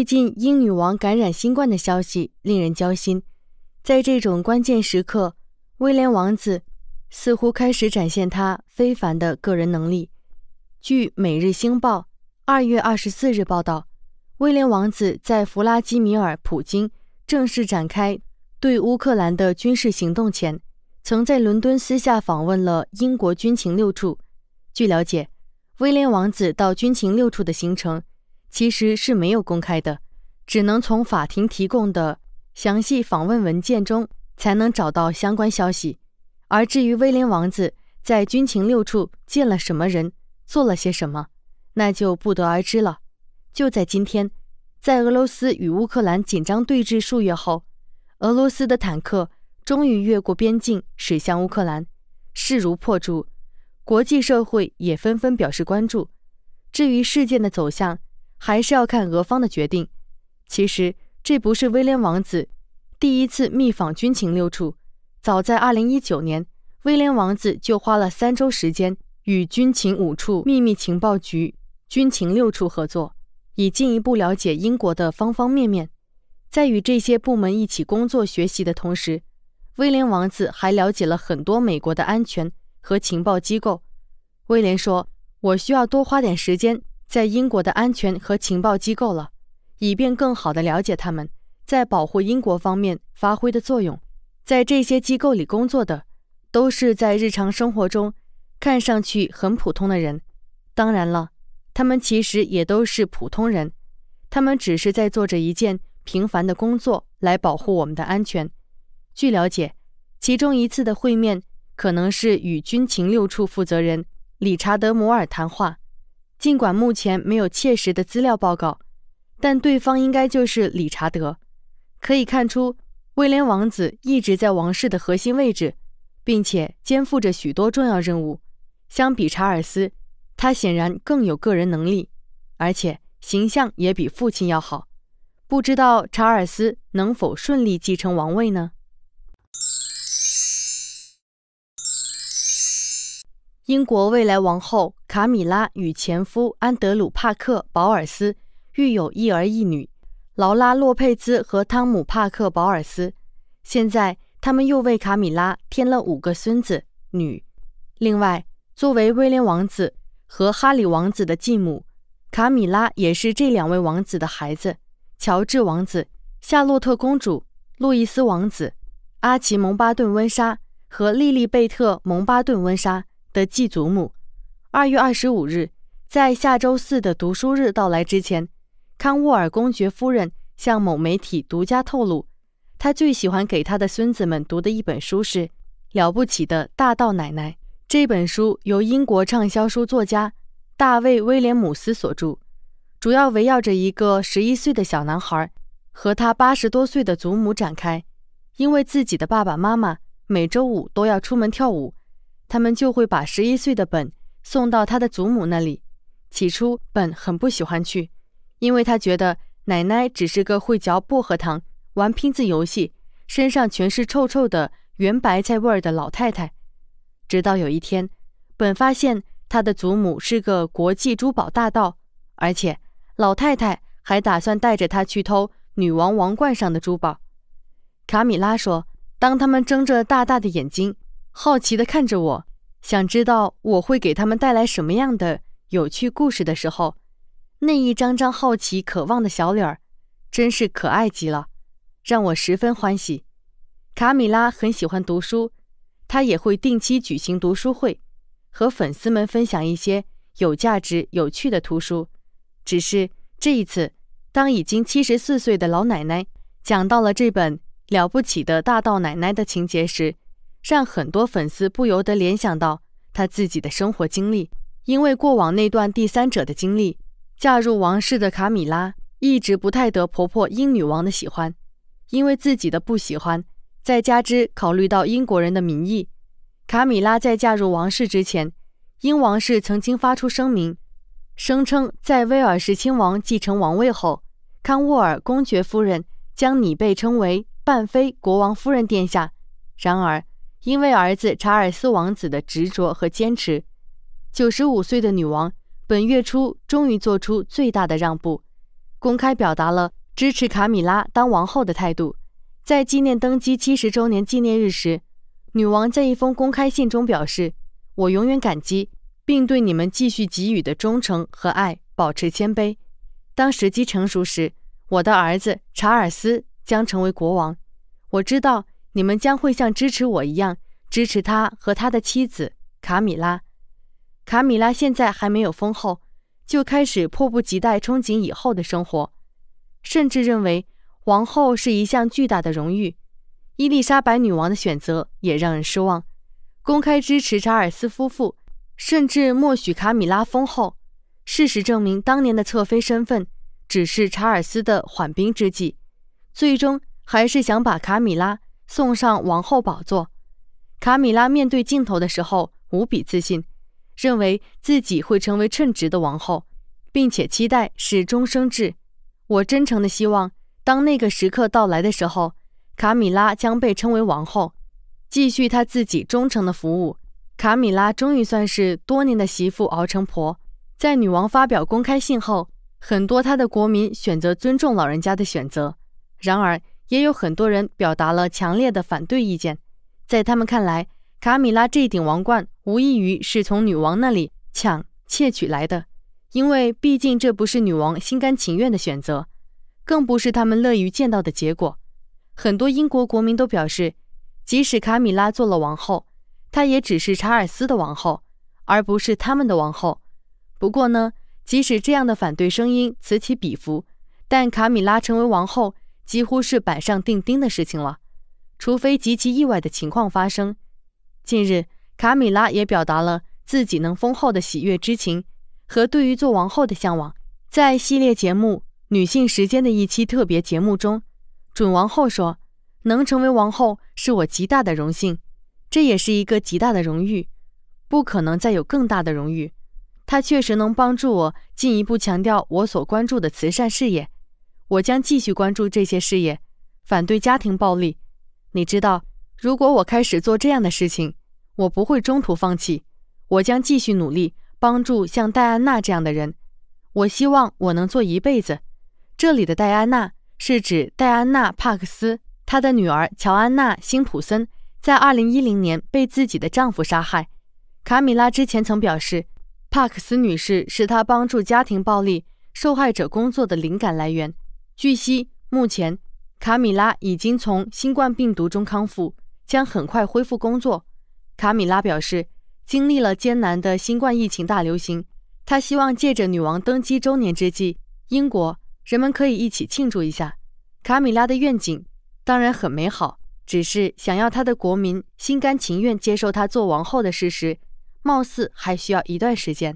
最近，英女王感染新冠的消息令人焦心。在这种关键时刻，威廉王子似乎开始展现他非凡的个人能力。据《每日星报》二月二十四日报道，威廉王子在弗拉基米尔·普京正式展开对乌克兰的军事行动前，曾在伦敦私下访问了英国军情六处。据了解，威廉王子到军情六处的行程。其实是没有公开的，只能从法庭提供的详细访问文件中才能找到相关消息。而至于威廉王子在军情六处见了什么人，做了些什么，那就不得而知了。就在今天，在俄罗斯与乌克兰紧张对峙数月后，俄罗斯的坦克终于越过边境驶向乌克兰，势如破竹。国际社会也纷纷表示关注。至于事件的走向，还是要看俄方的决定。其实，这不是威廉王子第一次密访军情六处。早在2019年，威廉王子就花了三周时间与军情五处、秘密情报局、军情六处合作，以进一步了解英国的方方面面。在与这些部门一起工作学习的同时，威廉王子还了解了很多美国的安全和情报机构。威廉说：“我需要多花点时间。”在英国的安全和情报机构了，以便更好地了解他们在保护英国方面发挥的作用。在这些机构里工作的，都是在日常生活中看上去很普通的人。当然了，他们其实也都是普通人，他们只是在做着一件平凡的工作来保护我们的安全。据了解，其中一次的会面可能是与军情六处负责人理查德·摩尔谈话。尽管目前没有切实的资料报告，但对方应该就是理查德。可以看出，威廉王子一直在王室的核心位置，并且肩负着许多重要任务。相比查尔斯，他显然更有个人能力，而且形象也比父亲要好。不知道查尔斯能否顺利继承王位呢？英国未来王后。卡米拉与前夫安德鲁·帕克·保尔斯育有一儿一女，劳拉·洛佩兹和汤姆·帕克·保尔斯。现在，他们又为卡米拉添了五个孙子女。另外，作为威廉王子和哈里王子的继母，卡米拉也是这两位王子的孩子——乔治王子、夏洛特公主、路易斯王子、阿奇·蒙巴顿·温莎和莉莉贝特·蒙巴顿·温莎的继祖母。二月二十五日，在下周四的读书日到来之前，康沃尔公爵夫人向某媒体独家透露，她最喜欢给她的孙子们读的一本书是《了不起的大道奶奶》。这本书由英国畅销书作家大卫·威廉姆斯所著，主要围绕着一个十一岁的小男孩和他八十多岁的祖母展开。因为自己的爸爸妈妈每周五都要出门跳舞，他们就会把十一岁的本。送到他的祖母那里。起初，本很不喜欢去，因为他觉得奶奶只是个会嚼薄荷糖、玩拼字游戏、身上全是臭臭的圆白菜味儿的老太太。直到有一天，本发现他的祖母是个国际珠宝大盗，而且老太太还打算带着他去偷女王王冠上的珠宝。卡米拉说：“当他们睁着大大的眼睛，好奇地看着我。”想知道我会给他们带来什么样的有趣故事的时候，那一张张好奇、渴望的小脸儿，真是可爱极了，让我十分欢喜。卡米拉很喜欢读书，她也会定期举行读书会，和粉丝们分享一些有价值、有趣的图书。只是这一次，当已经七十四岁的老奶奶讲到了这本《了不起的大道奶奶》的情节时，让很多粉丝不由得联想到他自己的生活经历，因为过往那段第三者的经历，嫁入王室的卡米拉一直不太得婆婆英女王的喜欢。因为自己的不喜欢，再加之考虑到英国人的民意，卡米拉在嫁入王室之前，英王室曾经发出声明，声称在威尔士亲王继承王位后，康沃尔公爵夫人将你被称为伴妃国王夫人殿下。然而。因为儿子查尔斯王子的执着和坚持，九十五岁的女王本月初终于做出最大的让步，公开表达了支持卡米拉当王后的态度。在纪念登基七十周年纪念日时，女王在一封公开信中表示：“我永远感激，并对你们继续给予的忠诚和爱保持谦卑。当时机成熟时，我的儿子查尔斯将成为国王。我知道。”你们将会像支持我一样支持他和他的妻子卡米拉。卡米拉现在还没有封后，就开始迫不及待憧憬以后的生活，甚至认为王后是一项巨大的荣誉。伊丽莎白女王的选择也让人失望，公开支持查尔斯夫妇，甚至默许卡米拉封后。事实证明，当年的侧妃身份只是查尔斯的缓兵之计，最终还是想把卡米拉。送上王后宝座，卡米拉面对镜头的时候无比自信，认为自己会成为称职的王后，并且期待是终生制。我真诚的希望，当那个时刻到来的时候，卡米拉将被称为王后，继续她自己忠诚的服务。卡米拉终于算是多年的媳妇熬成婆。在女王发表公开信后，很多她的国民选择尊重老人家的选择，然而。也有很多人表达了强烈的反对意见，在他们看来，卡米拉这顶王冠无异于是从女王那里抢窃取来的，因为毕竟这不是女王心甘情愿的选择，更不是他们乐于见到的结果。很多英国国民都表示，即使卡米拉做了王后，她也只是查尔斯的王后，而不是他们的王后。不过呢，即使这样的反对声音此起彼伏，但卡米拉成为王后。几乎是板上钉钉的事情了，除非极其意外的情况发生。近日，卡米拉也表达了自己能封后的喜悦之情和对于做王后的向往。在系列节目《女性时间》的一期特别节目中，准王后说：“能成为王后是我极大的荣幸，这也是一个极大的荣誉，不可能再有更大的荣誉。它确实能帮助我进一步强调我所关注的慈善事业。”我将继续关注这些事业，反对家庭暴力。你知道，如果我开始做这样的事情，我不会中途放弃。我将继续努力，帮助像戴安娜这样的人。我希望我能做一辈子。这里的戴安娜是指戴安娜·帕克斯，她的女儿乔安娜·辛普森在2010年被自己的丈夫杀害。卡米拉之前曾表示，帕克斯女士是她帮助家庭暴力受害者工作的灵感来源。据悉，目前卡米拉已经从新冠病毒中康复，将很快恢复工作。卡米拉表示，经历了艰难的新冠疫情大流行，她希望借着女王登基周年之际，英国人们可以一起庆祝一下。卡米拉的愿景当然很美好，只是想要她的国民心甘情愿接受她做王后的事实，貌似还需要一段时间。